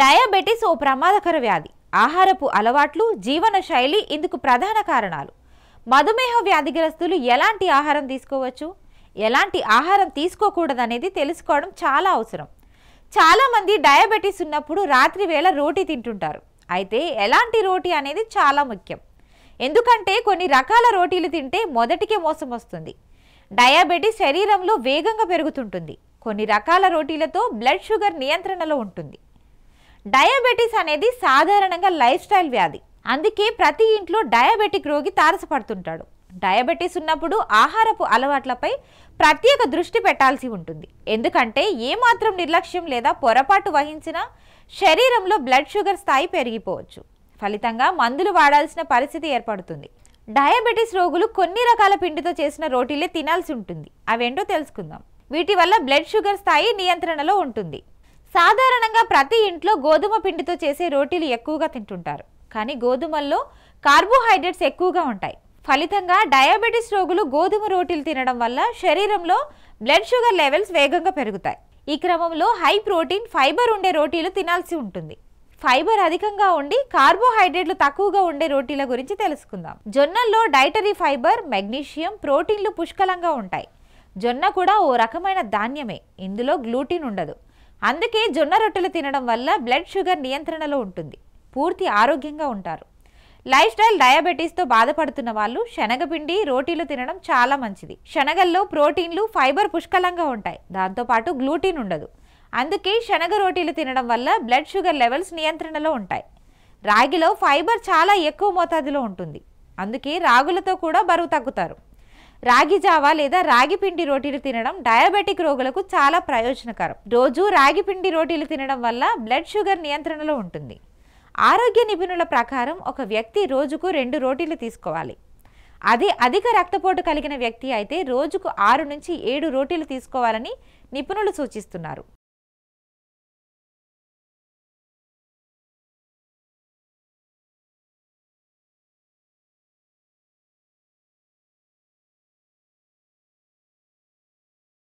diabetes ఓ ప్రమాదకర వ్యాధి ఆహారపు అలవాట్లు జీవన శైలి ఇందుకు ప్రధాన కారణాలు మధుమేహ వ్యాధిగ్రస్తులు ఎలాంటి ఆహారం తీసుకోవచ్చు ఎలాంటి ఆహారం తీసుకోకూడదనేది తెలుసుకోవడం చాలా అవసరం చాలామంది డయాబెటీస్ ఉన్నప్పుడు రాత్రి వేళ రోటీ తింటుంటారు అయితే ఎలాంటి రోటీ అనేది చాలా ముఖ్యం ఎందుకంటే కొన్ని రకాల రోటీలు తింటే మొదటికే మోసం వస్తుంది డయాబెటీస్ శరీరంలో వేగంగా పెరుగుతుంటుంది కొన్ని రకాల రోటీలతో బ్లడ్ షుగర్ నియంత్రణలో ఉంటుంది డయాబెటీస్ అనేది సాధారణంగా లైఫ్ స్టైల్ వ్యాధి అందుకే ప్రతి ఇంట్లో డయాబెటిక్ రోగి తారసపడుతుంటాడు డయాబెటీస్ ఉన్నప్పుడు ఆహారపు అలవాట్లపై ప్రత్యేక దృష్టి పెట్టాల్సి ఉంటుంది ఎందుకంటే ఏమాత్రం నిర్లక్ష్యం లేదా పొరపాటు వహించినా శరీరంలో బ్లడ్ షుగర్ స్థాయి పెరిగిపోవచ్చు ఫలితంగా మందులు వాడాల్సిన పరిస్థితి ఏర్పడుతుంది డయాబెటీస్ రోగులు కొన్ని రకాల పిండితో చేసిన రోటీలే తినాల్సి ఉంటుంది అవేంటో తెలుసుకుందాం వీటి వల్ల బ్లడ్ షుగర్ స్థాయి నియంత్రణలో ఉంటుంది సాధారణంగా ప్రతి ఇంట్లో గోధుమ పిండితో చేసే రోటీలు ఎక్కువగా తింటుంటారు కానీ గోధుమల్లో కార్బోహైడ్రేట్స్ ఎక్కువగా ఉంటాయి ఫలితంగా డయాబెటీస్ రోగులు గోధుమ రోటీలు తినడం వల్ల శరీరంలో బ్లడ్ షుగర్ లెవెల్స్ వేగంగా పెరుగుతాయి ఈ క్రమంలో హై ప్రోటీన్ ఫైబర్ ఉండే రోటీలు తినాల్సి ఉంటుంది ఫైబర్ అధికంగా ఉండి కార్బోహైడ్రేట్లు తక్కువగా ఉండే రోటీల గురించి తెలుసుకుందాం జొన్నల్లో డైటరీ ఫైబర్ మెగ్నీషియం ప్రోటీన్లు పుష్కలంగా ఉంటాయి జొన్న కూడా ఓ రకమైన ధాన్యమే ఇందులో గ్లూటిన్ ఉండదు అందుకే జొన్న రొట్టెలు తినడం వల్ల బ్లడ్ షుగర్ నియంత్రణలో ఉంటుంది పూర్తి ఆరోగ్యంగా ఉంటారు లైఫ్ స్టైల్ డయాబెటీస్తో బాధపడుతున్న వాళ్ళు శనగపిండి రోటీలు తినడం చాలా మంచిది శనగల్లో ప్రోటీన్లు ఫైబర్ పుష్కలంగా ఉంటాయి దాంతోపాటు గ్లూటీన్ ఉండదు అందుకే శనగ రోటీలు తినడం వల్ల బ్లడ్ షుగర్ లెవెల్స్ నియంత్రణలో ఉంటాయి రాగిలో ఫైబర్ చాలా ఎక్కువ మోతాదులో ఉంటుంది అందుకే రాగులతో కూడా బరువు తగ్గుతారు రాగి జావా లేదా రాగి పిండి రోటీలు తినడం డయాబెటిక్ రోగులకు చాలా ప్రయోజనకరం రోజు రాగి పిండి రోటీలు తినడం వల్ల బ్లడ్ షుగర్ నియంత్రణలో ఉంటుంది ఆరోగ్య నిపుణుల ప్రకారం ఒక వ్యక్తి రోజుకు రెండు రోటీలు తీసుకోవాలి అదే అధిక రక్తపోటు కలిగిన వ్యక్తి అయితే రోజుకు ఆరు నుంచి ఏడు రోటీలు తీసుకోవాలని నిపుణులు సూచిస్తున్నారు